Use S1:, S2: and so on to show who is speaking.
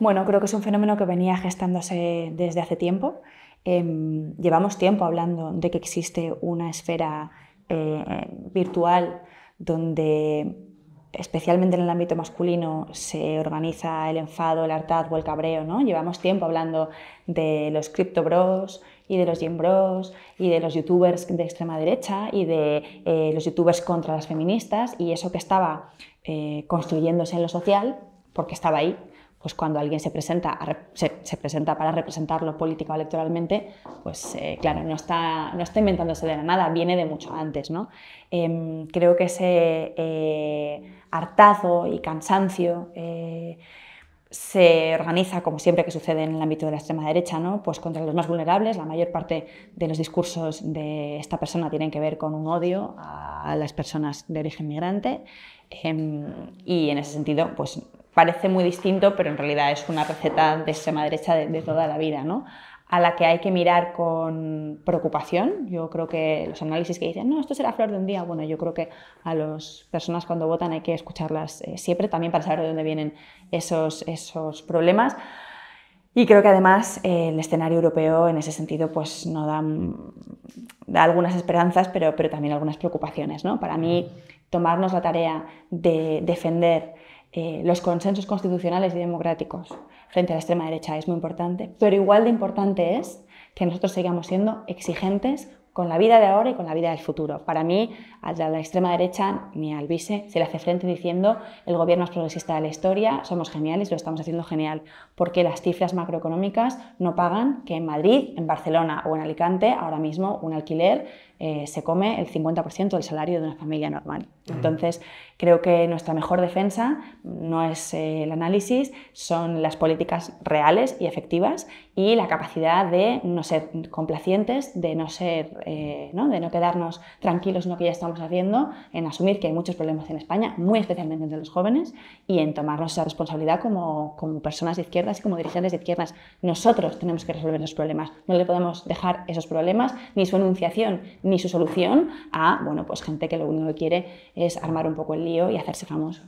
S1: Bueno, creo que es un fenómeno que venía gestándose desde hace tiempo. Em, llevamos tiempo hablando de que existe una esfera eh, virtual donde especialmente en el ámbito masculino se organiza el enfado, el hartazgo, el cabreo, ¿no? Llevamos tiempo hablando de los crypto bros y de los gym bros y de los youtubers de extrema derecha y de eh, los youtubers contra las feministas y eso que estaba eh, construyéndose en lo social, porque estaba ahí, pues cuando alguien se presenta, se, presenta para representarlo política o electoralmente, pues eh, claro, no está, no está inventándose de la nada, viene de mucho antes. ¿no? Em, creo que ese eh, hartazo y cansancio eh, se organiza, como siempre que sucede en el ámbito de la extrema derecha, ¿no? pues contra los más vulnerables. La mayor parte de los discursos de esta persona tienen que ver con un odio a las personas de origen migrante. Em, y en ese sentido, pues parece muy distinto, pero en realidad es una receta de extrema derecha de, toda la vida, a la que hay que mirar con preocupación. Yo creo que los análisis que dicen, no, esto será flor de un día, bueno, yo creo que a las personas cuando votan hay que escucharlas eh, siempre, también para saber de dónde vienen esos, esos problemas. Y creo que además eh, el escenario europeo en ese sentido pues no da, mm, algunas esperanzas, pero, pero también algunas preocupaciones. Para mí, tomarnos la tarea de defender eh, los consensos constitucionales y democráticos frente a la extrema derecha es muy importante, pero igual de importante es que nosotros sigamos siendo exigentes con la vida de ahora y con la vida del futuro. Para mí, a la extrema derecha ni al vice se le hace frente diciendo el gobierno es progresista de la historia, somos geniales, lo estamos haciendo genial, porque las cifras macroeconómicas no pagan que en Madrid, en Barcelona o en Alicante ahora mismo un alquiler eh, se come el 50% del salario de una familia normal. Entonces, creo que nuestra mejor defensa no es eh, el análisis, son las políticas reales y efectivas y la capacidad de no ser complacientes, de no ser eh, de no quedarnos tranquilos en lo que ya estamos haciendo, en asumir que hay muchos problemas en España, muy especialmente entre los jóvenes, y en tomarnos esa responsabilidad como, personas de izquierdas y como dirigentes de izquierdas. Nosotros tenemos que resolver los problemas, no le podemos dejar esos problemas, ni su enunciación, ni su solución a bueno, pues gente que lo único que quiere es armar un poco el lío y hacerse famoso.